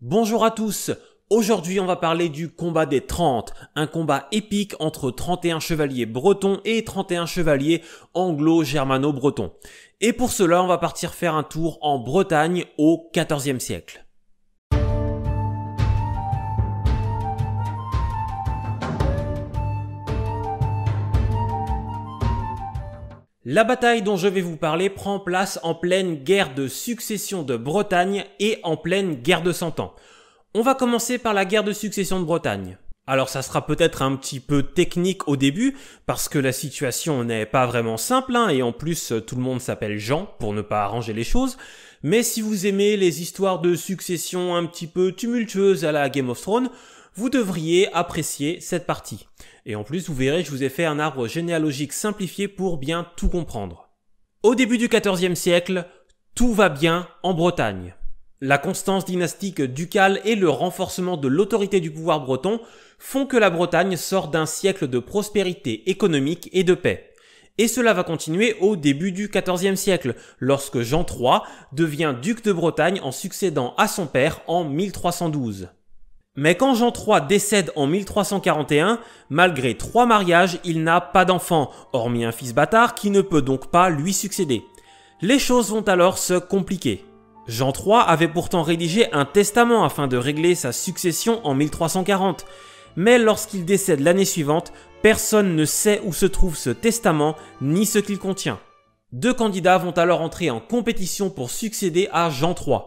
Bonjour à tous Aujourd'hui on va parler du combat des 30, un combat épique entre 31 chevaliers bretons et 31 chevaliers anglo-germano-bretons. Et pour cela on va partir faire un tour en Bretagne au XIVe siècle. La bataille dont je vais vous parler prend place en pleine guerre de succession de Bretagne et en pleine guerre de Cent Ans. On va commencer par la guerre de succession de Bretagne. Alors ça sera peut-être un petit peu technique au début, parce que la situation n'est pas vraiment simple, hein, et en plus tout le monde s'appelle Jean, pour ne pas arranger les choses, mais si vous aimez les histoires de succession un petit peu tumultueuses à la Game of Thrones, vous devriez apprécier cette partie. Et en plus, vous verrez, je vous ai fait un arbre généalogique simplifié pour bien tout comprendre. Au début du XIVe siècle, tout va bien en Bretagne. La constance dynastique ducale et le renforcement de l'autorité du pouvoir breton font que la Bretagne sort d'un siècle de prospérité économique et de paix. Et cela va continuer au début du XIVe siècle, lorsque Jean III devient duc de Bretagne en succédant à son père en 1312. Mais quand Jean III décède en 1341, malgré trois mariages, il n'a pas d'enfant, hormis un fils bâtard qui ne peut donc pas lui succéder. Les choses vont alors se compliquer. Jean III avait pourtant rédigé un testament afin de régler sa succession en 1340, mais lorsqu'il décède l'année suivante, personne ne sait où se trouve ce testament ni ce qu'il contient. Deux candidats vont alors entrer en compétition pour succéder à Jean III.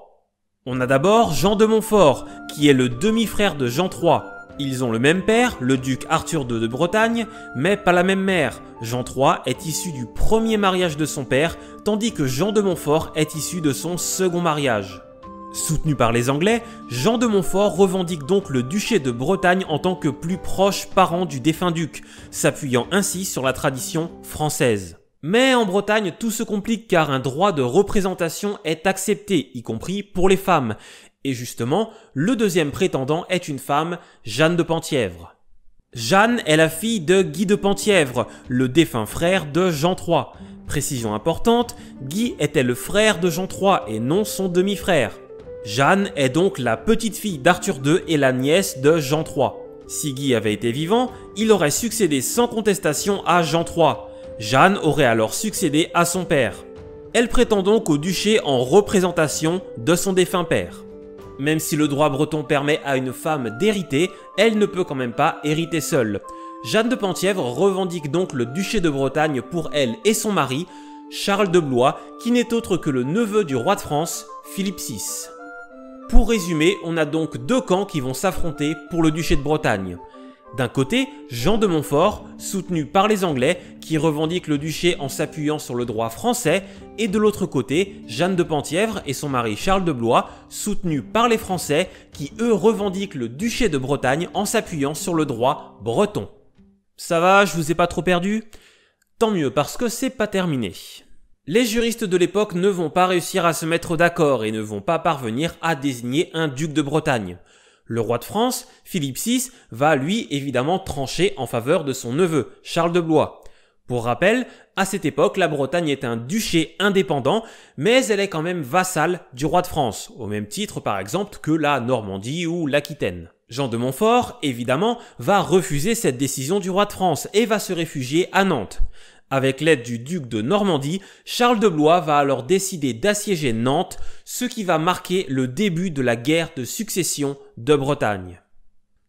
On a d'abord Jean de Montfort, qui est le demi-frère de Jean III. Ils ont le même père, le duc Arthur II de Bretagne, mais pas la même mère. Jean III est issu du premier mariage de son père, tandis que Jean de Montfort est issu de son second mariage. Soutenu par les Anglais, Jean de Montfort revendique donc le duché de Bretagne en tant que plus proche parent du défunt duc, s'appuyant ainsi sur la tradition française. Mais en Bretagne, tout se complique car un droit de représentation est accepté, y compris pour les femmes. Et justement, le deuxième prétendant est une femme, Jeanne de Penthièvre. Jeanne est la fille de Guy de Penthièvre, le défunt frère de Jean III. Précision importante, Guy était le frère de Jean III et non son demi-frère. Jeanne est donc la petite fille d'Arthur II et la nièce de Jean III. Si Guy avait été vivant, il aurait succédé sans contestation à Jean III. Jeanne aurait alors succédé à son père. Elle prétend donc au duché en représentation de son défunt père. Même si le droit breton permet à une femme d'hériter, elle ne peut quand même pas hériter seule. Jeanne de Penthièvre revendique donc le duché de Bretagne pour elle et son mari, Charles de Blois, qui n'est autre que le neveu du roi de France, Philippe VI. Pour résumer, on a donc deux camps qui vont s'affronter pour le duché de Bretagne. D'un côté, Jean de Montfort, soutenu par les Anglais, qui revendiquent le duché en s'appuyant sur le droit français, et de l'autre côté, Jeanne de Penthièvre et son mari Charles de Blois, soutenus par les Français, qui eux revendiquent le duché de Bretagne en s'appuyant sur le droit breton. Ça va, je vous ai pas trop perdu Tant mieux, parce que c'est pas terminé. Les juristes de l'époque ne vont pas réussir à se mettre d'accord et ne vont pas parvenir à désigner un duc de Bretagne. Le roi de France, Philippe VI, va lui évidemment trancher en faveur de son neveu, Charles de Blois. Pour rappel, à cette époque, la Bretagne est un duché indépendant, mais elle est quand même vassale du roi de France, au même titre par exemple que la Normandie ou l'Aquitaine. Jean de Montfort, évidemment, va refuser cette décision du roi de France et va se réfugier à Nantes. Avec l'aide du duc de Normandie, Charles de Blois va alors décider d'assiéger Nantes, ce qui va marquer le début de la guerre de succession de Bretagne.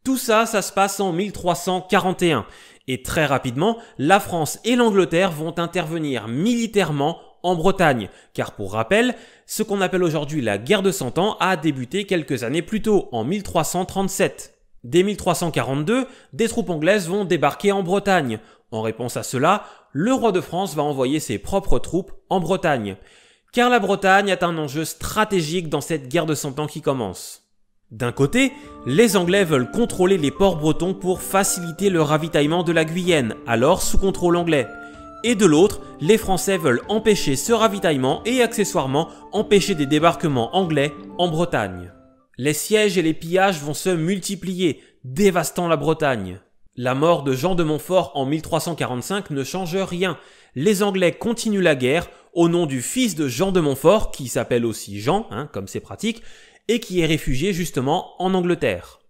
Tout ça, ça se passe en 1341, et très rapidement, la France et l'Angleterre vont intervenir militairement en Bretagne, car pour rappel, ce qu'on appelle aujourd'hui la guerre de Cent Ans a débuté quelques années plus tôt, en 1337. Dès 1342, des troupes anglaises vont débarquer en Bretagne. En réponse à cela, le roi de France va envoyer ses propres troupes en Bretagne. Car la Bretagne a un enjeu stratégique dans cette guerre de Cent Ans qui commence. D'un côté, les Anglais veulent contrôler les ports bretons pour faciliter le ravitaillement de la Guyenne, alors sous contrôle anglais. Et de l'autre, les Français veulent empêcher ce ravitaillement et accessoirement empêcher des débarquements anglais en Bretagne. Les sièges et les pillages vont se multiplier, dévastant la Bretagne. La mort de Jean de Montfort en 1345 ne change rien. Les Anglais continuent la guerre au nom du fils de Jean de Montfort, qui s'appelle aussi Jean, hein, comme c'est pratique, et qui est réfugié justement en Angleterre.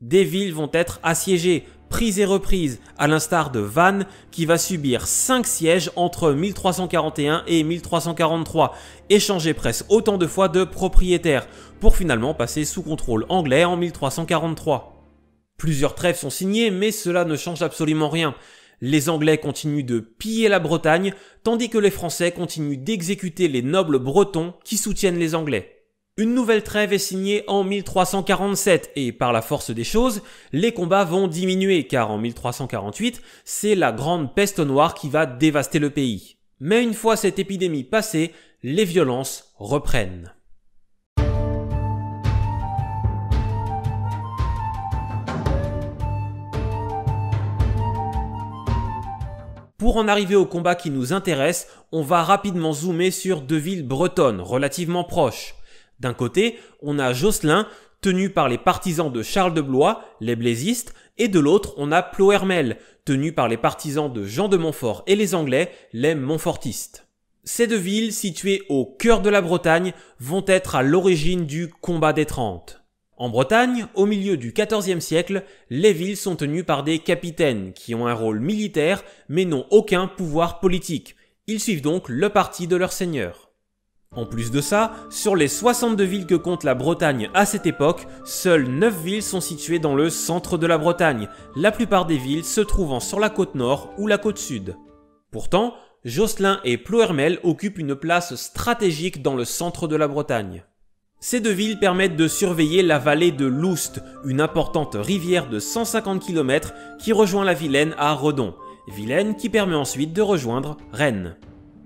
Des villes vont être assiégées, prise et reprise, à l'instar de Vannes qui va subir 5 sièges entre 1341 et 1343, et presque autant de fois de propriétaires, pour finalement passer sous contrôle anglais en 1343. Plusieurs trêves sont signées, mais cela ne change absolument rien. Les Anglais continuent de piller la Bretagne, tandis que les Français continuent d'exécuter les nobles bretons qui soutiennent les Anglais. Une nouvelle trêve est signée en 1347 et par la force des choses, les combats vont diminuer car en 1348, c'est la grande peste noire qui va dévaster le pays. Mais une fois cette épidémie passée, les violences reprennent. Pour en arriver au combat qui nous intéresse, on va rapidement zoomer sur deux villes bretonnes relativement proches. D'un côté, on a Josselin, tenu par les partisans de Charles de Blois, les blaisistes, et de l'autre, on a Ploermel, tenu par les partisans de Jean de Montfort et les Anglais, les Montfortistes. Ces deux villes, situées au cœur de la Bretagne, vont être à l'origine du combat des Trente. En Bretagne, au milieu du XIVe siècle, les villes sont tenues par des capitaines qui ont un rôle militaire mais n'ont aucun pouvoir politique. Ils suivent donc le parti de leur seigneur. En plus de ça, sur les 62 villes que compte la Bretagne à cette époque, seules 9 villes sont situées dans le centre de la Bretagne, la plupart des villes se trouvant sur la côte nord ou la côte sud. Pourtant, Josselin et Ploermel occupent une place stratégique dans le centre de la Bretagne. Ces deux villes permettent de surveiller la vallée de l'Oust, une importante rivière de 150 km qui rejoint la Vilaine à Redon, Vilaine qui permet ensuite de rejoindre Rennes.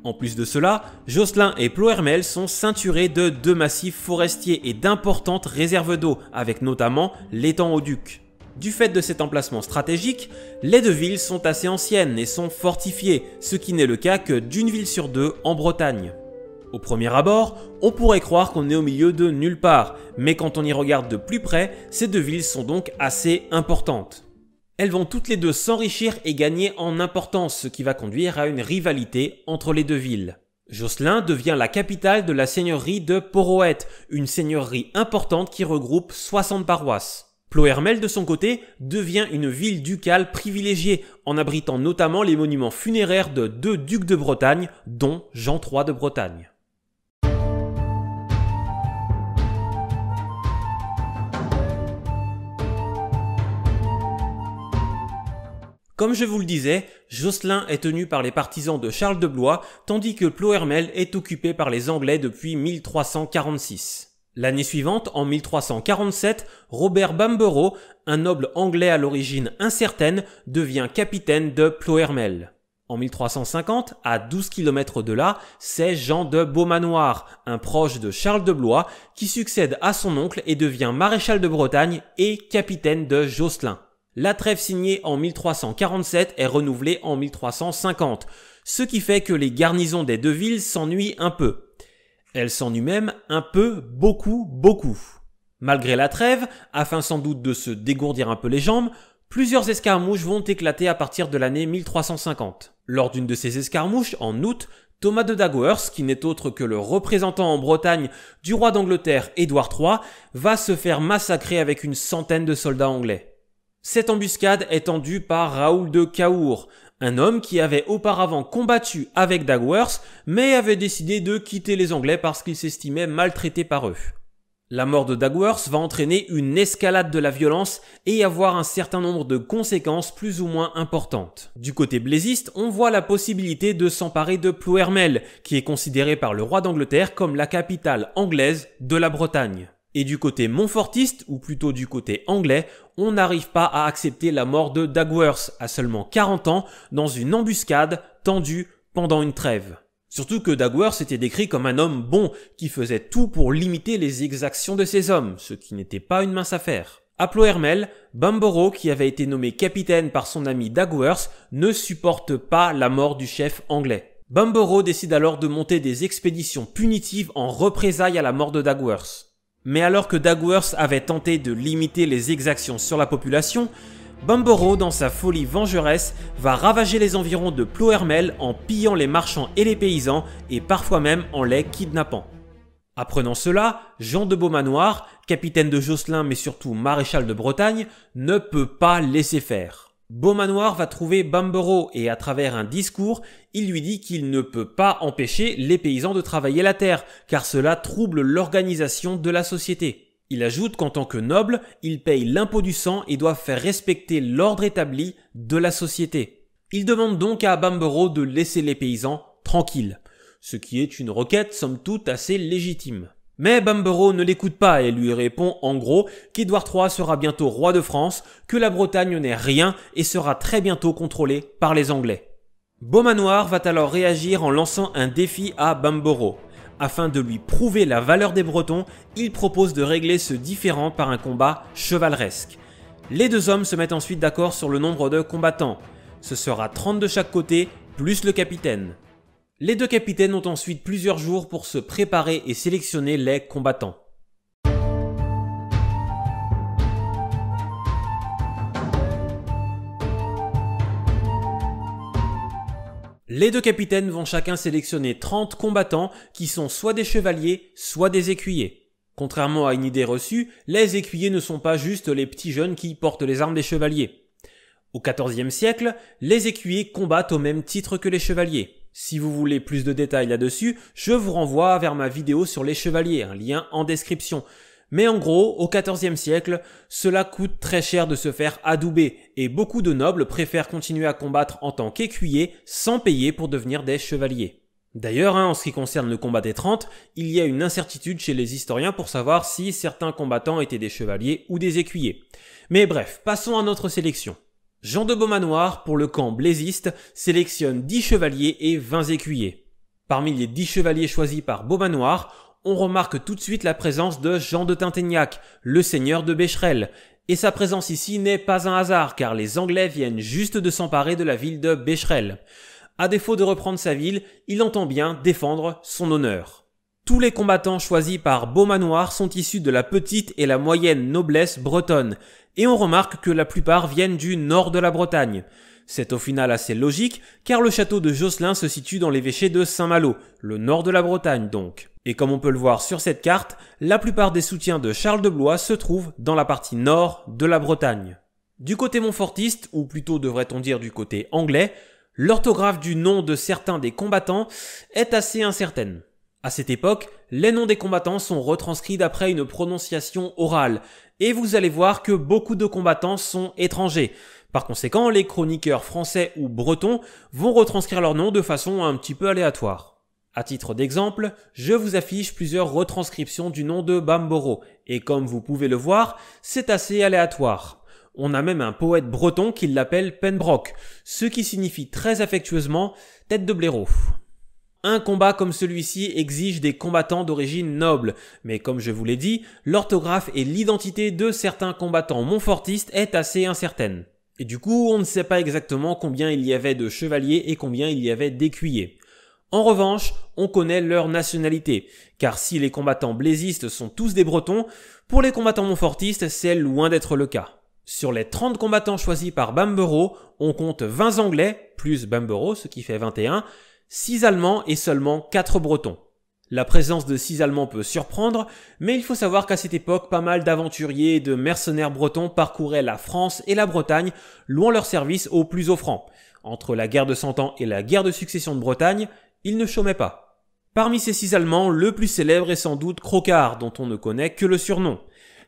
En plus de cela, Josselin et Ploermel sont ceinturés de deux massifs forestiers et d'importantes réserves d'eau, avec notamment l'étang au duc. Du fait de cet emplacement stratégique, les deux villes sont assez anciennes et sont fortifiées, ce qui n'est le cas que d'une ville sur deux en Bretagne. Au premier abord, on pourrait croire qu'on est au milieu de nulle part, mais quand on y regarde de plus près, ces deux villes sont donc assez importantes. Elles vont toutes les deux s'enrichir et gagner en importance, ce qui va conduire à une rivalité entre les deux villes. Josselin devient la capitale de la seigneurie de Poroet, une seigneurie importante qui regroupe 60 paroisses. Ploermel, de son côté, devient une ville ducale privilégiée, en abritant notamment les monuments funéraires de deux ducs de Bretagne, dont Jean III de Bretagne. Comme je vous le disais, Josselin est tenu par les partisans de Charles de Blois, tandis que Ploermel est occupé par les Anglais depuis 1346. L'année suivante, en 1347, Robert Bamborough, un noble anglais à l'origine incertaine, devient capitaine de Ploermel. En 1350, à 12 km de là, c'est Jean de Beaumanoir, un proche de Charles de Blois, qui succède à son oncle et devient maréchal de Bretagne et capitaine de Josselin. La trêve signée en 1347 est renouvelée en 1350, ce qui fait que les garnisons des deux villes s'ennuient un peu. Elles s'ennuient même un peu, beaucoup, beaucoup. Malgré la trêve, afin sans doute de se dégourdir un peu les jambes, plusieurs escarmouches vont éclater à partir de l'année 1350. Lors d'une de ces escarmouches, en août, Thomas de Dagworth, qui n'est autre que le représentant en Bretagne du roi d'Angleterre Édouard III, va se faire massacrer avec une centaine de soldats anglais. Cette embuscade est tendue par Raoul de Caour, un homme qui avait auparavant combattu avec Dagworth, mais avait décidé de quitter les Anglais parce qu'il s'estimait maltraité par eux. La mort de Dagworth va entraîner une escalade de la violence et avoir un certain nombre de conséquences plus ou moins importantes. Du côté blésiste, on voit la possibilité de s'emparer de Plouermel, qui est considéré par le roi d'Angleterre comme la capitale anglaise de la Bretagne. Et du côté montfortiste, ou plutôt du côté anglais, on n'arrive pas à accepter la mort de Dagworth à seulement 40 ans dans une embuscade tendue pendant une trêve. Surtout que Dagworth était décrit comme un homme bon qui faisait tout pour limiter les exactions de ses hommes, ce qui n'était pas une mince affaire. À Hermel, Bamboro, qui avait été nommé capitaine par son ami Dagworth, ne supporte pas la mort du chef anglais. Bamboro décide alors de monter des expéditions punitives en représailles à la mort de Dagworth. Mais alors que Dagworth avait tenté de limiter les exactions sur la population, Bamboro, dans sa folie vengeresse, va ravager les environs de Plohermel en pillant les marchands et les paysans, et parfois même en les kidnappant. Apprenant cela, Jean de Beaumanoir, capitaine de Josselin mais surtout maréchal de Bretagne, ne peut pas laisser faire. Beaumanoir va trouver Bambero et à travers un discours, il lui dit qu'il ne peut pas empêcher les paysans de travailler la terre, car cela trouble l'organisation de la société. Il ajoute qu'en tant que noble, il paye l'impôt du sang et doit faire respecter l'ordre établi de la société. Il demande donc à Bambero de laisser les paysans tranquilles, ce qui est une requête somme toute assez légitime. Mais Bambero ne l'écoute pas et lui répond en gros qu'Édouard III sera bientôt roi de France, que la Bretagne n'est rien et sera très bientôt contrôlée par les Anglais. Beaumanoir va alors réagir en lançant un défi à Bamboro. Afin de lui prouver la valeur des Bretons, il propose de régler ce différend par un combat chevaleresque. Les deux hommes se mettent ensuite d'accord sur le nombre de combattants. Ce sera 30 de chaque côté, plus le capitaine. Les deux capitaines ont ensuite plusieurs jours pour se préparer et sélectionner les combattants. Les deux capitaines vont chacun sélectionner 30 combattants qui sont soit des chevaliers, soit des écuyers. Contrairement à une idée reçue, les écuyers ne sont pas juste les petits jeunes qui portent les armes des chevaliers. Au XIVe siècle, les écuyers combattent au même titre que les chevaliers. Si vous voulez plus de détails là-dessus, je vous renvoie vers ma vidéo sur les chevaliers, un lien en description. Mais en gros, au XIVe siècle, cela coûte très cher de se faire adouber, et beaucoup de nobles préfèrent continuer à combattre en tant qu'écuyers sans payer pour devenir des chevaliers. D'ailleurs, hein, en ce qui concerne le combat des 30, il y a une incertitude chez les historiens pour savoir si certains combattants étaient des chevaliers ou des écuyers. Mais bref, passons à notre sélection. Jean de Beaumanoir, pour le camp blaisiste, sélectionne 10 chevaliers et 20 écuyers. Parmi les 10 chevaliers choisis par Beaumanoir, on remarque tout de suite la présence de Jean de Tinténiac, le seigneur de Bécherel, et sa présence ici n'est pas un hasard car les Anglais viennent juste de s'emparer de la ville de Bécherel. À défaut de reprendre sa ville, il entend bien défendre son honneur. Tous les combattants choisis par Beaumanoir sont issus de la petite et la moyenne noblesse bretonne, et on remarque que la plupart viennent du nord de la Bretagne. C'est au final assez logique, car le château de Josselin se situe dans l'évêché de Saint-Malo, le nord de la Bretagne donc. Et comme on peut le voir sur cette carte, la plupart des soutiens de Charles de Blois se trouvent dans la partie nord de la Bretagne. Du côté montfortiste, ou plutôt devrait-on dire du côté anglais, l'orthographe du nom de certains des combattants est assez incertaine. À cette époque, les noms des combattants sont retranscrits d'après une prononciation orale, et vous allez voir que beaucoup de combattants sont étrangers. Par conséquent, les chroniqueurs français ou bretons vont retranscrire leurs noms de façon un petit peu aléatoire. À titre d'exemple, je vous affiche plusieurs retranscriptions du nom de Bamboro, et comme vous pouvez le voir, c'est assez aléatoire. On a même un poète breton qui l'appelle Penbrock, ce qui signifie très affectueusement tête de blaireau. Un combat comme celui-ci exige des combattants d'origine noble, mais comme je vous l'ai dit, l'orthographe et l'identité de certains combattants montfortistes est assez incertaine. Et du coup, on ne sait pas exactement combien il y avait de chevaliers et combien il y avait d'écuyers. En revanche, on connaît leur nationalité, car si les combattants blésistes sont tous des Bretons, pour les combattants montfortistes, c'est loin d'être le cas. Sur les 30 combattants choisis par Bambero, on compte 20 Anglais, plus Bambero, ce qui fait 21, 6 Allemands et seulement 4 Bretons. La présence de 6 Allemands peut surprendre, mais il faut savoir qu'à cette époque, pas mal d'aventuriers et de mercenaires bretons parcouraient la France et la Bretagne, louant leur service aux plus offrant. Entre la guerre de Cent Ans et la guerre de succession de Bretagne, ils ne chômaient pas. Parmi ces six Allemands, le plus célèbre est sans doute Crocard, dont on ne connaît que le surnom.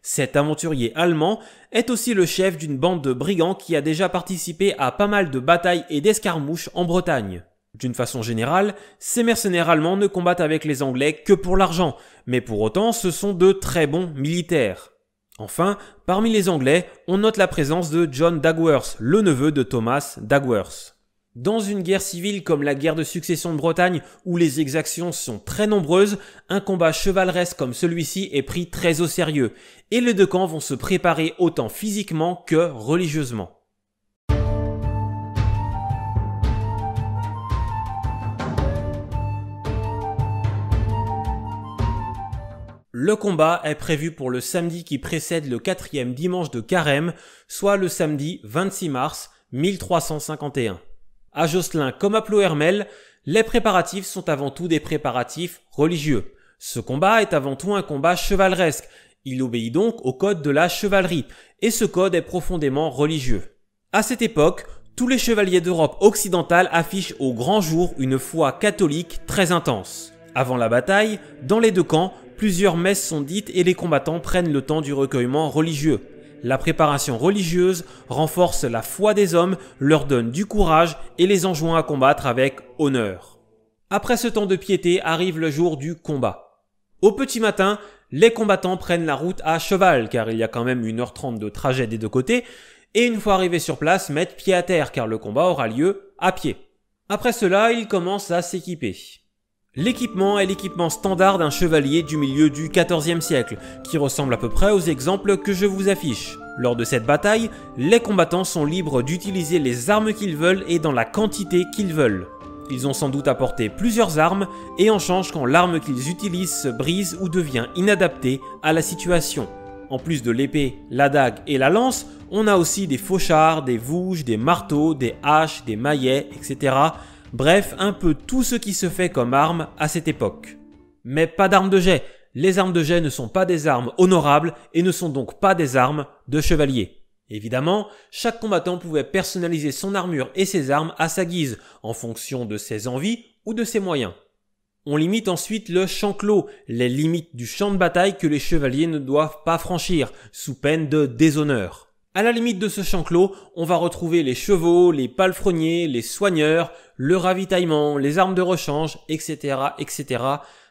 Cet aventurier allemand est aussi le chef d'une bande de brigands qui a déjà participé à pas mal de batailles et d'escarmouches en Bretagne. D'une façon générale, ces mercenaires allemands ne combattent avec les Anglais que pour l'argent, mais pour autant ce sont de très bons militaires. Enfin, parmi les Anglais, on note la présence de John Dagworth, le neveu de Thomas Dagworth. Dans une guerre civile comme la guerre de succession de Bretagne, où les exactions sont très nombreuses, un combat chevaleresque comme celui-ci est pris très au sérieux, et les deux camps vont se préparer autant physiquement que religieusement. Le combat est prévu pour le samedi qui précède le quatrième dimanche de carême, soit le samedi 26 mars 1351. À Josselin comme à Plohermel, les préparatifs sont avant tout des préparatifs religieux. Ce combat est avant tout un combat chevaleresque. Il obéit donc au code de la chevalerie, et ce code est profondément religieux. À cette époque, tous les chevaliers d'Europe occidentale affichent au grand jour une foi catholique très intense. Avant la bataille, dans les deux camps, plusieurs messes sont dites et les combattants prennent le temps du recueillement religieux. La préparation religieuse renforce la foi des hommes, leur donne du courage et les enjoint à combattre avec honneur. Après ce temps de piété arrive le jour du combat. Au petit matin, les combattants prennent la route à cheval car il y a quand même 1h30 de trajet des deux côtés et une fois arrivés sur place mettent pied à terre car le combat aura lieu à pied. Après cela, ils commencent à s'équiper. L'équipement est l'équipement standard d'un chevalier du milieu du XIVe siècle, qui ressemble à peu près aux exemples que je vous affiche. Lors de cette bataille, les combattants sont libres d'utiliser les armes qu'ils veulent et dans la quantité qu'ils veulent. Ils ont sans doute apporté plusieurs armes, et en change quand l'arme qu'ils utilisent se brise ou devient inadaptée à la situation. En plus de l'épée, la dague et la lance, on a aussi des fauchards, des vouges, des marteaux, des haches, des maillets, etc. Bref, un peu tout ce qui se fait comme arme à cette époque. Mais pas d'armes de jet. Les armes de jet ne sont pas des armes honorables et ne sont donc pas des armes de chevalier. Évidemment, chaque combattant pouvait personnaliser son armure et ses armes à sa guise, en fonction de ses envies ou de ses moyens. On limite ensuite le champ clos, les limites du champ de bataille que les chevaliers ne doivent pas franchir, sous peine de déshonneur. À la limite de ce champ clos, on va retrouver les chevaux, les palefreniers, les soigneurs, le ravitaillement, les armes de rechange, etc., etc.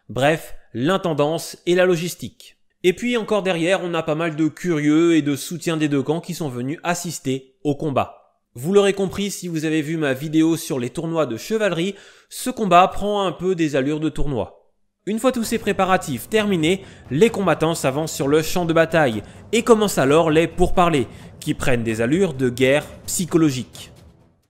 Bref, l'intendance et la logistique. Et puis encore derrière, on a pas mal de curieux et de soutiens des deux camps qui sont venus assister au combat. Vous l'aurez compris si vous avez vu ma vidéo sur les tournois de chevalerie, ce combat prend un peu des allures de tournoi. Une fois tous ces préparatifs terminés, les combattants s'avancent sur le champ de bataille et commencent alors les pourparlers, qui prennent des allures de guerre psychologique.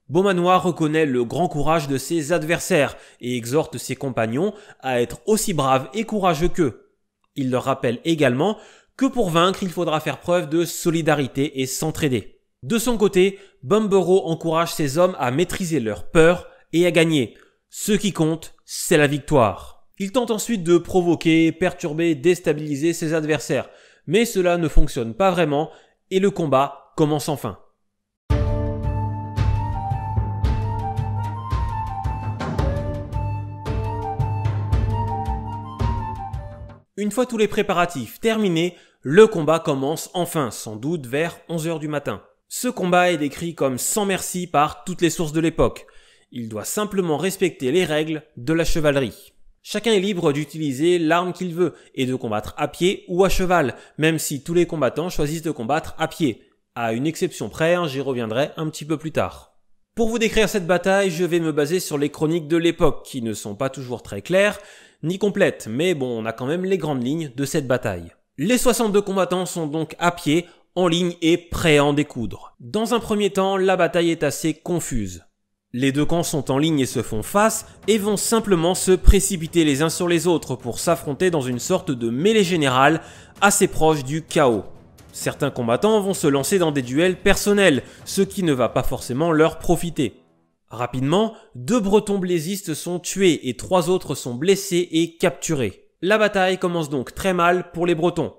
Beaumanoir reconnaît le grand courage de ses adversaires et exhorte ses compagnons à être aussi braves et courageux qu'eux. Il leur rappelle également que pour vaincre, il faudra faire preuve de solidarité et s'entraider. De son côté, Bumbero encourage ses hommes à maîtriser leur peur et à gagner. Ce qui compte, c'est la victoire. Il tente ensuite de provoquer, perturber, déstabiliser ses adversaires, mais cela ne fonctionne pas vraiment et le combat commence enfin. Une fois tous les préparatifs terminés, le combat commence enfin, sans doute vers 11h du matin. Ce combat est décrit comme sans merci par toutes les sources de l'époque. Il doit simplement respecter les règles de la chevalerie. Chacun est libre d'utiliser l'arme qu'il veut et de combattre à pied ou à cheval, même si tous les combattants choisissent de combattre à pied. À une exception près, hein, j'y reviendrai un petit peu plus tard. Pour vous décrire cette bataille, je vais me baser sur les chroniques de l'époque, qui ne sont pas toujours très claires, ni complètes, mais bon, on a quand même les grandes lignes de cette bataille. Les 62 combattants sont donc à pied, en ligne et prêts à en découdre. Dans un premier temps, la bataille est assez confuse. Les deux camps sont en ligne et se font face, et vont simplement se précipiter les uns sur les autres pour s'affronter dans une sorte de mêlée générale assez proche du chaos. Certains combattants vont se lancer dans des duels personnels, ce qui ne va pas forcément leur profiter. Rapidement, deux bretons blésistes sont tués et trois autres sont blessés et capturés. La bataille commence donc très mal pour les bretons.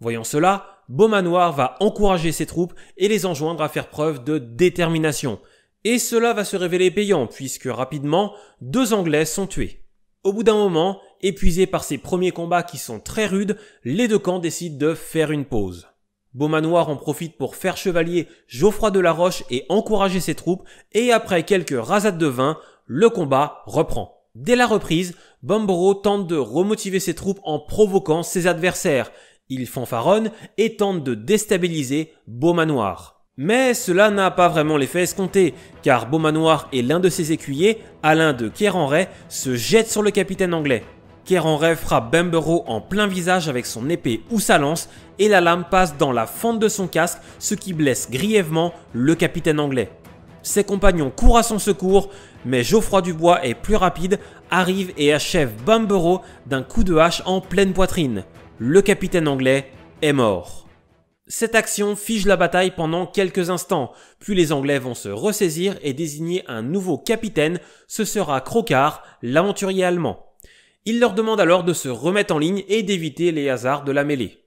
Voyant cela, Beaumanoir va encourager ses troupes et les enjoindre à faire preuve de détermination. Et cela va se révéler payant puisque rapidement, deux Anglais sont tués. Au bout d'un moment, épuisés par ces premiers combats qui sont très rudes, les deux camps décident de faire une pause. Beaumanoir en profite pour faire chevalier Geoffroy de la Roche et encourager ses troupes, et après quelques rasades de vin, le combat reprend. Dès la reprise, Bomborough tente de remotiver ses troupes en provoquant ses adversaires. Il fanfaronne et tente de déstabiliser Beaumanoir. Mais cela n'a pas vraiment l'effet escompté, car Beaumanoir et l'un de ses écuyers, Alain de Kerenray, se jettent sur le capitaine anglais. Kerenray frappe Bembero en plein visage avec son épée ou sa lance, et la lame passe dans la fente de son casque, ce qui blesse grièvement le capitaine anglais. Ses compagnons courent à son secours, mais Geoffroy Dubois est plus rapide, arrive et achève Bambero d'un coup de hache en pleine poitrine. Le capitaine anglais est mort. Cette action fige la bataille pendant quelques instants, puis les Anglais vont se ressaisir et désigner un nouveau capitaine, ce sera Crocard, l'aventurier allemand. Il leur demande alors de se remettre en ligne et d'éviter les hasards de la mêlée.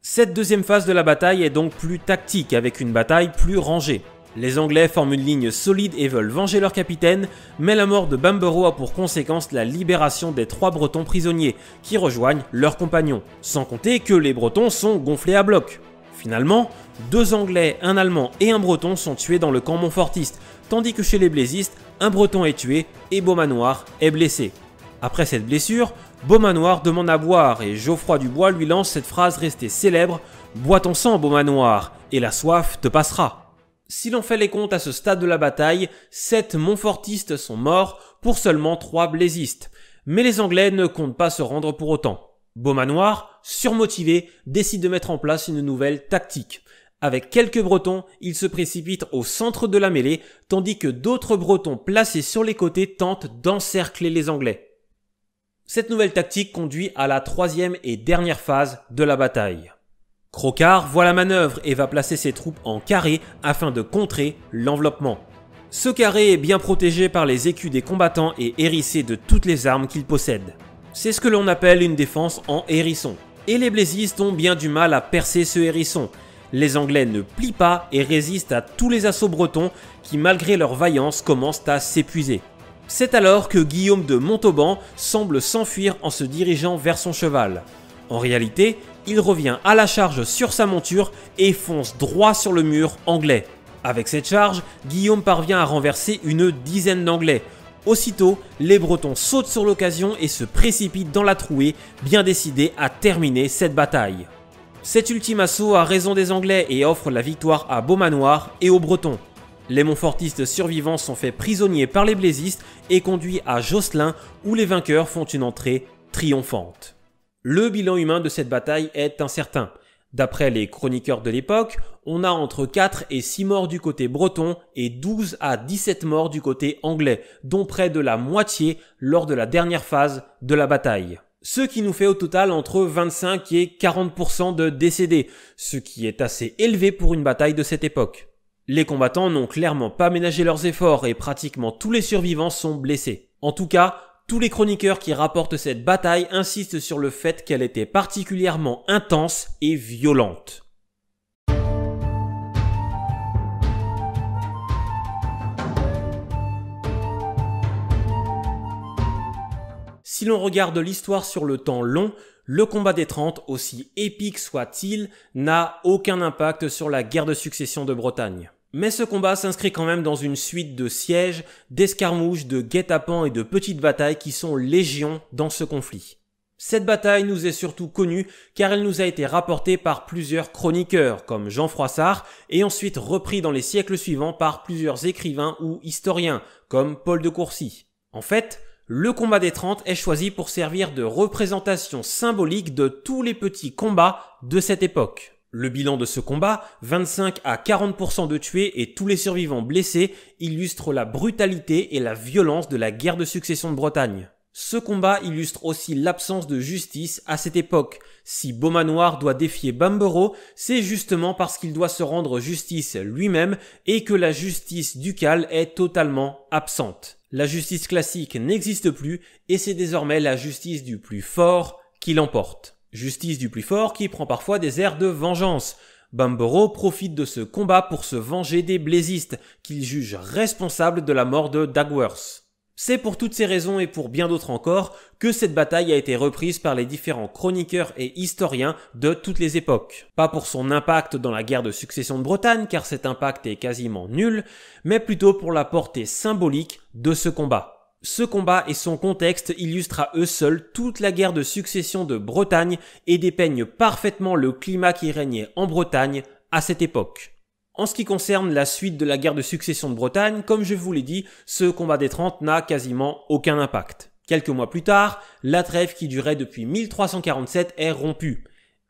Cette deuxième phase de la bataille est donc plus tactique, avec une bataille plus rangée. Les Anglais forment une ligne solide et veulent venger leur capitaine, mais la mort de Bambero a pour conséquence la libération des trois Bretons prisonniers, qui rejoignent leurs compagnons. Sans compter que les Bretons sont gonflés à bloc. Finalement, deux Anglais, un Allemand et un Breton sont tués dans le camp Montfortiste, tandis que chez les Blaisistes, un Breton est tué et Beaumanoir est blessé. Après cette blessure, Beaumanoir demande à boire et Geoffroy Dubois lui lance cette phrase restée célèbre Bois ton sang, Beaumanoir, et la soif te passera. Si l'on fait les comptes à ce stade de la bataille, sept montfortistes sont morts pour seulement trois blaisistes. Mais les Anglais ne comptent pas se rendre pour autant. Beaumanoir, surmotivé, décide de mettre en place une nouvelle tactique. Avec quelques Bretons, il se précipite au centre de la mêlée, tandis que d'autres Bretons placés sur les côtés tentent d'encercler les Anglais. Cette nouvelle tactique conduit à la troisième et dernière phase de la bataille. Crocard voit la manœuvre et va placer ses troupes en carré afin de contrer l'enveloppement. Ce carré est bien protégé par les écus des combattants et hérissé de toutes les armes qu'il possède. C'est ce que l'on appelle une défense en hérisson. Et les blésistes ont bien du mal à percer ce hérisson. Les Anglais ne plient pas et résistent à tous les assauts bretons qui malgré leur vaillance commencent à s'épuiser. C'est alors que Guillaume de Montauban semble s'enfuir en se dirigeant vers son cheval. En réalité, il revient à la charge sur sa monture et fonce droit sur le mur anglais. Avec cette charge, Guillaume parvient à renverser une dizaine d'anglais, Aussitôt, les Bretons sautent sur l'occasion et se précipitent dans la trouée, bien décidés à terminer cette bataille. Cet ultime assaut a raison des Anglais et offre la victoire à Beaumanoir et aux Bretons. Les Montfortistes survivants sont faits prisonniers par les Blaisistes et conduits à Josselin où les vainqueurs font une entrée triomphante. Le bilan humain de cette bataille est incertain. D'après les chroniqueurs de l'époque, on a entre 4 et 6 morts du côté breton et 12 à 17 morts du côté anglais, dont près de la moitié lors de la dernière phase de la bataille. Ce qui nous fait au total entre 25 et 40% de décédés, ce qui est assez élevé pour une bataille de cette époque. Les combattants n'ont clairement pas ménagé leurs efforts et pratiquement tous les survivants sont blessés. En tout cas, tous les chroniqueurs qui rapportent cette bataille insistent sur le fait qu'elle était particulièrement intense et violente. Si l'on regarde l'histoire sur le temps long, le combat des Trente, aussi épique soit-il, n'a aucun impact sur la guerre de succession de Bretagne. Mais ce combat s'inscrit quand même dans une suite de sièges, d'escarmouches, de guet-apens et de petites batailles qui sont légions dans ce conflit. Cette bataille nous est surtout connue car elle nous a été rapportée par plusieurs chroniqueurs comme Jean Froissart et ensuite repris dans les siècles suivants par plusieurs écrivains ou historiens comme Paul de Courcy. En fait, le combat des Trente est choisi pour servir de représentation symbolique de tous les petits combats de cette époque. Le bilan de ce combat, 25 à 40% de tués et tous les survivants blessés, illustre la brutalité et la violence de la guerre de succession de Bretagne. Ce combat illustre aussi l'absence de justice à cette époque. Si Beaumanoir doit défier Bambero, c'est justement parce qu'il doit se rendre justice lui-même et que la justice ducale est totalement absente. La justice classique n'existe plus et c'est désormais la justice du plus fort qui l'emporte. Justice du plus fort qui prend parfois des airs de vengeance. Bamboro profite de ce combat pour se venger des blaisistes, qu'il juge responsables de la mort de Dagworth. C'est pour toutes ces raisons et pour bien d'autres encore que cette bataille a été reprise par les différents chroniqueurs et historiens de toutes les époques. Pas pour son impact dans la guerre de succession de Bretagne, car cet impact est quasiment nul, mais plutôt pour la portée symbolique de ce combat. Ce combat et son contexte illustrent à eux seuls toute la guerre de succession de Bretagne et dépeignent parfaitement le climat qui régnait en Bretagne à cette époque. En ce qui concerne la suite de la guerre de succession de Bretagne, comme je vous l'ai dit, ce combat des Trente n'a quasiment aucun impact. Quelques mois plus tard, la trêve qui durait depuis 1347 est rompue.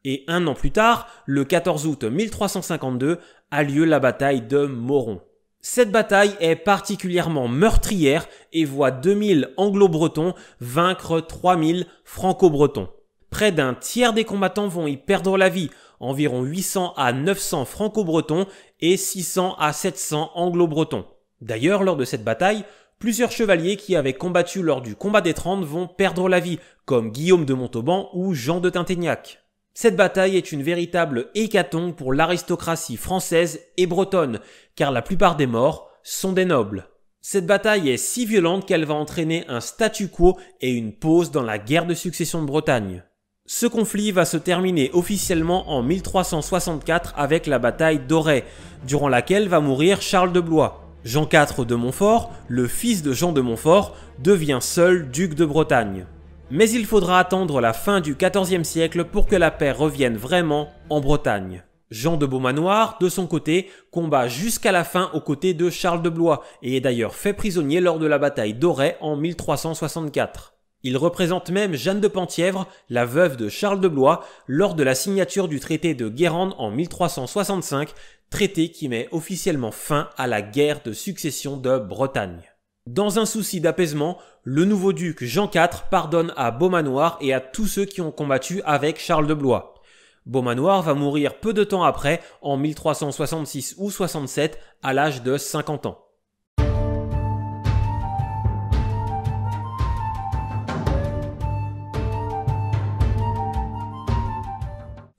Et un an plus tard, le 14 août 1352, a lieu la bataille de Moron. Cette bataille est particulièrement meurtrière et voit 2000 anglo-bretons vaincre 3000 franco-bretons. Près d'un tiers des combattants vont y perdre la vie, environ 800 à 900 franco-bretons et 600 à 700 anglo-bretons. D'ailleurs, lors de cette bataille, plusieurs chevaliers qui avaient combattu lors du combat des Trente vont perdre la vie, comme Guillaume de Montauban ou Jean de Tintignac. Cette bataille est une véritable hécatombe pour l'aristocratie française et bretonne, car la plupart des morts sont des nobles. Cette bataille est si violente qu'elle va entraîner un statu quo et une pause dans la guerre de succession de Bretagne. Ce conflit va se terminer officiellement en 1364 avec la bataille d'Auray, durant laquelle va mourir Charles de Blois. Jean IV de Montfort, le fils de Jean de Montfort, devient seul duc de Bretagne mais il faudra attendre la fin du XIVe siècle pour que la paix revienne vraiment en Bretagne. Jean de Beaumanoir, de son côté, combat jusqu'à la fin aux côtés de Charles de Blois et est d'ailleurs fait prisonnier lors de la bataille d'Auray en 1364. Il représente même Jeanne de Penthièvre, la veuve de Charles de Blois, lors de la signature du traité de Guérande en 1365, traité qui met officiellement fin à la guerre de succession de Bretagne. Dans un souci d'apaisement, le nouveau duc Jean IV pardonne à Beaumanoir et à tous ceux qui ont combattu avec Charles de Blois. Beaumanoir va mourir peu de temps après, en 1366 ou 67, à l'âge de 50 ans.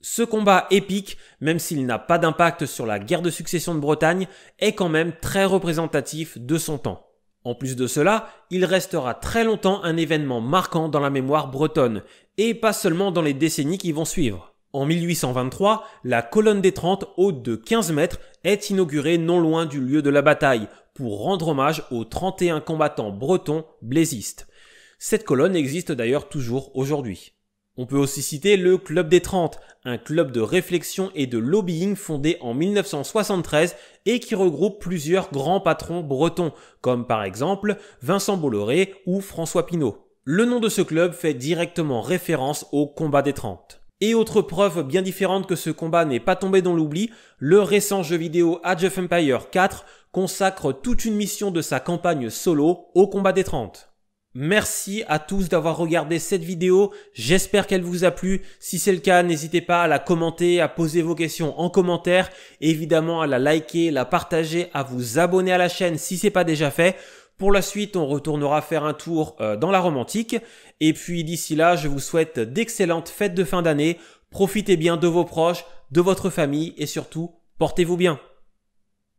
Ce combat épique, même s'il n'a pas d'impact sur la guerre de succession de Bretagne, est quand même très représentatif de son temps. En plus de cela, il restera très longtemps un événement marquant dans la mémoire bretonne, et pas seulement dans les décennies qui vont suivre. En 1823, la colonne des 30, haute de 15 mètres, est inaugurée non loin du lieu de la bataille, pour rendre hommage aux 31 combattants bretons blésistes. Cette colonne existe d'ailleurs toujours aujourd'hui. On peut aussi citer le Club des 30, un club de réflexion et de lobbying fondé en 1973 et qui regroupe plusieurs grands patrons bretons, comme par exemple Vincent Bolloré ou François Pinault. Le nom de ce club fait directement référence au combat des 30. Et autre preuve bien différente que ce combat n'est pas tombé dans l'oubli, le récent jeu vidéo Age of Empire 4 consacre toute une mission de sa campagne solo au combat des 30. Merci à tous d'avoir regardé cette vidéo. J'espère qu'elle vous a plu. Si c'est le cas, n'hésitez pas à la commenter, à poser vos questions en commentaire. évidemment, à la liker, la partager, à vous abonner à la chaîne si c'est pas déjà fait. Pour la suite, on retournera faire un tour euh, dans la romantique Et puis d'ici là, je vous souhaite d'excellentes fêtes de fin d'année. Profitez bien de vos proches, de votre famille et surtout, portez-vous bien.